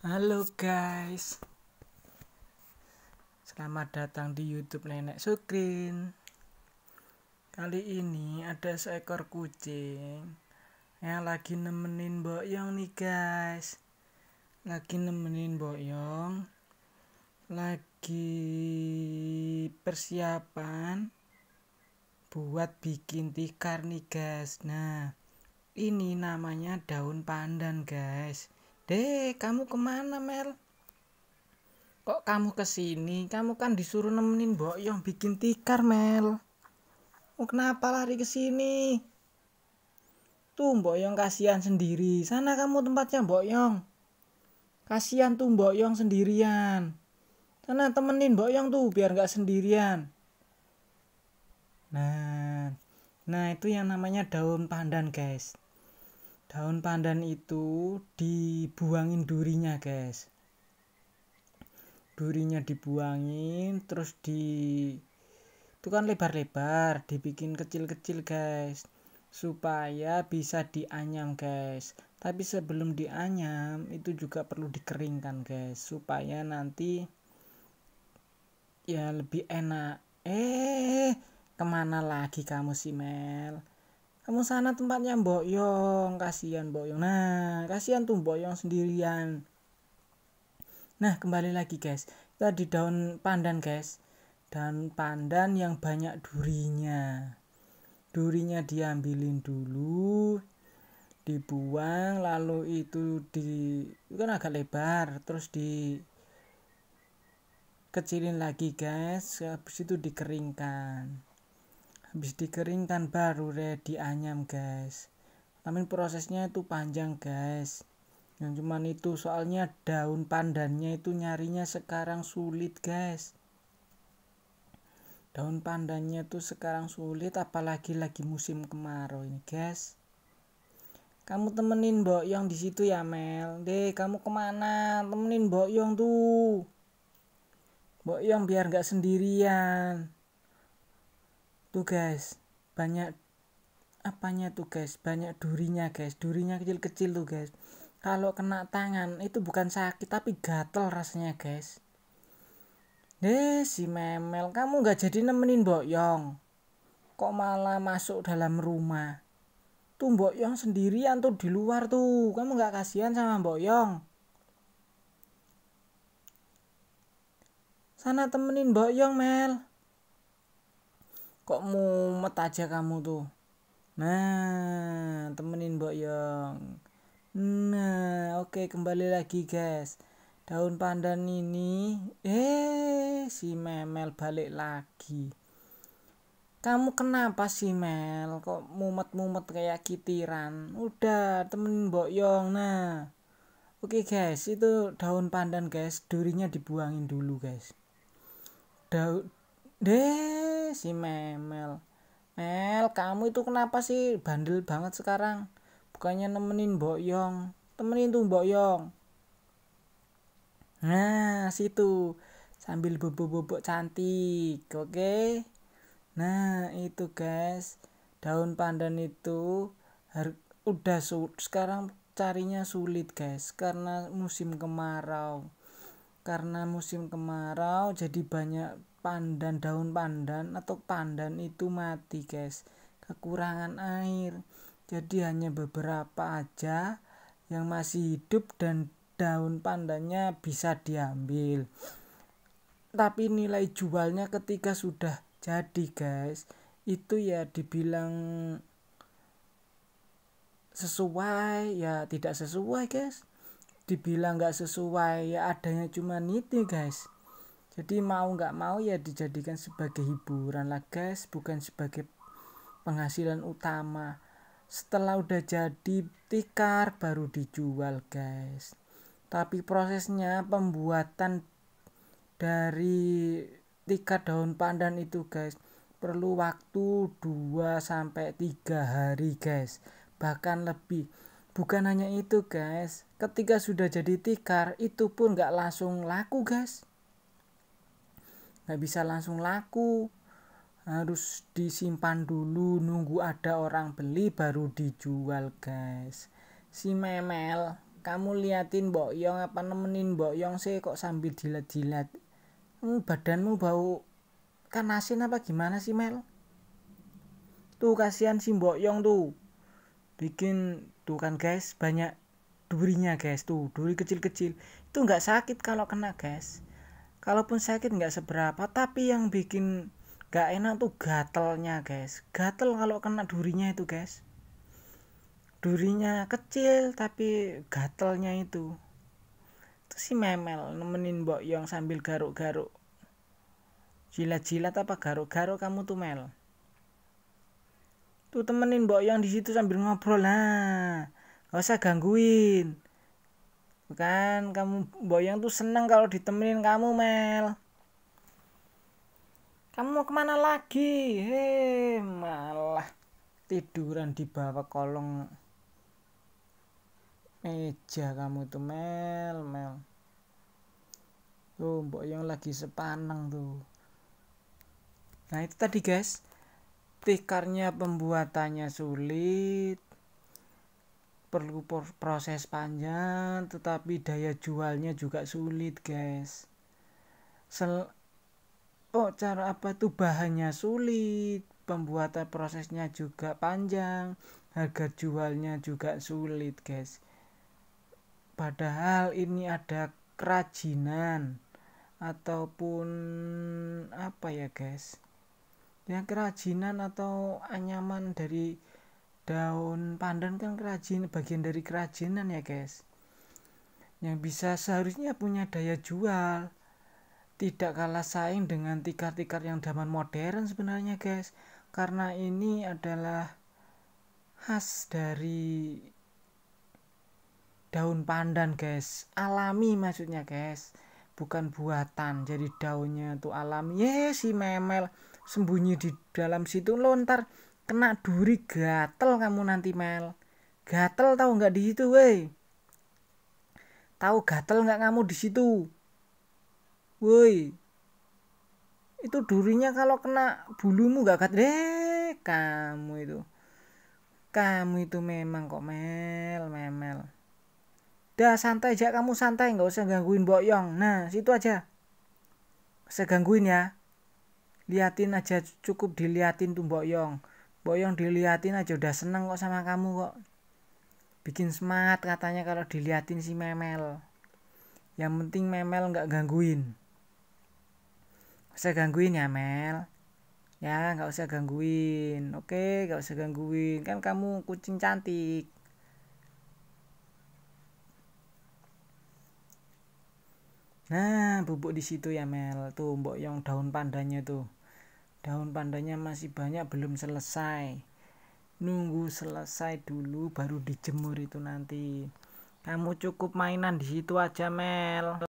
Halo guys Selamat datang di youtube Nenek Sukrin Kali ini ada seekor kucing Yang lagi nemenin Boyong nih guys Lagi nemenin Boyong Lagi persiapan Buat bikin tikar nih guys Nah ini namanya daun pandan guys Deh, kamu kemana Mel? Kok kamu kesini? Kamu kan disuruh nemenin Mbok Yong bikin tikar Mel. Oh, kenapa lari kesini? Tuh Mbok Yong kasihan sendiri. Sana kamu tempatnya Mbok Yong. Kasihan tuh Mbok Yong sendirian. Sana temenin Mbok Yong tuh biar nggak sendirian. Nah, nah itu yang namanya daun pandan guys daun pandan itu dibuangin durinya guys durinya dibuangin terus di itu kan lebar-lebar dibikin kecil-kecil guys supaya bisa dianyam guys tapi sebelum dianyam itu juga perlu dikeringkan guys supaya nanti ya lebih enak eh kemana lagi kamu si Mel kamu sana tempatnya Mbok Yong kasihan Mbok Yong nah kasihan tuh Mbok Yong sendirian nah kembali lagi guys kita di daun pandan guys dan pandan yang banyak durinya durinya diambilin dulu dibuang lalu itu di itu kan agak lebar terus di kecilin lagi guys habis itu dikeringkan habis dikeringkan baru ready anyam guys tapi prosesnya itu panjang guys yang cuman itu soalnya daun pandannya itu nyarinya sekarang sulit guys daun pandannya tuh sekarang sulit apalagi lagi musim kemarau ini guys kamu temenin Mbok Yong di situ ya Mel deh kamu kemana temenin Mbok Yong tuh Mbok Yong biar nggak sendirian tuh guys banyak apanya tuh guys banyak durinya guys durinya kecil-kecil tuh guys kalau kena tangan itu bukan sakit tapi gatel rasanya guys deh si memel kamu nggak jadi nemenin Mbok Yong kok malah masuk dalam rumah tuh Mbok Yong sendirian tuh di luar tuh kamu nggak kasihan sama Mbok Yong sana temenin Mbok Yong Mel kok mumet aja kamu tuh nah temenin Mbok Yong nah oke kembali lagi guys daun pandan ini eh si memel balik lagi kamu kenapa si Mel kok mumet-mumet kayak kitiran udah temenin Mbok Yong nah Oke guys, itu daun pandan guys, durinya dibuangin dulu guys. Daun deh Iya si Memel. Mel, kamu itu kenapa sih bandel banget sekarang? Bukannya nemenin Mbok Yong. Temenin tuh Mbok Yong. Nah, situ. Sambil bobok-bobok cantik, oke? Okay? Nah, itu guys. Daun pandan itu udah sekarang carinya sulit, guys, karena musim kemarau karena musim kemarau jadi banyak pandan daun pandan atau pandan itu mati guys kekurangan air jadi hanya beberapa aja yang masih hidup dan daun pandannya bisa diambil tapi nilai jualnya ketika sudah jadi guys itu ya dibilang sesuai ya tidak sesuai guys dibilang nggak sesuai ya adanya cuma niti guys jadi mau nggak mau ya dijadikan sebagai hiburan lah guys bukan sebagai penghasilan utama setelah udah jadi tikar baru dijual guys tapi prosesnya pembuatan dari tikar daun pandan itu guys perlu waktu 2 sampai 3 hari guys bahkan lebih Bukan hanya itu guys, ketika sudah jadi tikar itu pun gak langsung laku guys. Gak bisa langsung laku, harus disimpan dulu nunggu ada orang beli baru dijual guys. Si memel, kamu liatin Mbok Yong apa nemenin Mbok Yong sih kok sambil jilat-jilat. Hmm, badanmu bau kan asin apa gimana sih Mel? Tuh kasihan si Mbok Yong tuh bikin tuh kan guys banyak durinya guys tuh duri kecil-kecil itu nggak sakit kalau kena guys kalaupun sakit nggak seberapa tapi yang bikin nggak enak tuh gatelnya guys gatel kalau kena durinya itu guys durinya kecil tapi gatelnya itu itu si memel nemenin mbok yang sambil garuk-garuk jilat-jilat apa garuk-garuk kamu tuh mel tuh temenin mbok yang di situ sambil ngobrol lah gak usah gangguin bukan kamu mbok yang tuh seneng kalau ditemenin kamu Mel kamu mau kemana lagi he malah tiduran di bawah kolong meja kamu tuh Mel Mel tuh mbok yang lagi sepaneng tuh nah itu tadi guys tikarnya pembuatannya sulit perlu proses panjang tetapi daya jualnya juga sulit guys Sel oh cara apa tuh bahannya sulit pembuatan prosesnya juga panjang harga jualnya juga sulit guys padahal ini ada kerajinan ataupun apa ya guys yang kerajinan atau anyaman dari daun pandan kan kerajinan bagian dari kerajinan ya guys yang bisa seharusnya punya daya jual tidak kalah saing dengan tikar-tikar yang zaman modern sebenarnya guys karena ini adalah khas dari daun pandan guys alami maksudnya guys bukan buatan jadi daunnya tuh alami ya si memel sembunyi di dalam situ lo ntar kena duri gatel kamu nanti Mel gatel tahu nggak di situ wey tahu gatel nggak kamu di situ woi itu durinya kalau kena bulumu gak gatel deh kamu itu kamu itu memang kok mel memel dah santai aja kamu santai nggak usah gangguin boyong nah situ aja saya gangguin ya liatin aja cukup diliatin tuh Mbok Yong Mbok Yong diliatin aja udah seneng kok sama kamu kok bikin semangat katanya kalau diliatin si Memel yang penting Memel nggak gangguin gak usah gangguin ya Mel ya nggak usah gangguin oke nggak usah gangguin kan kamu kucing cantik Nah, bubuk di situ ya Mel. Tuh, Mbok Yong daun pandanya tuh. Daun pandanya masih banyak belum selesai. Nunggu selesai dulu baru dijemur itu nanti. Kamu cukup mainan di situ aja, Mel.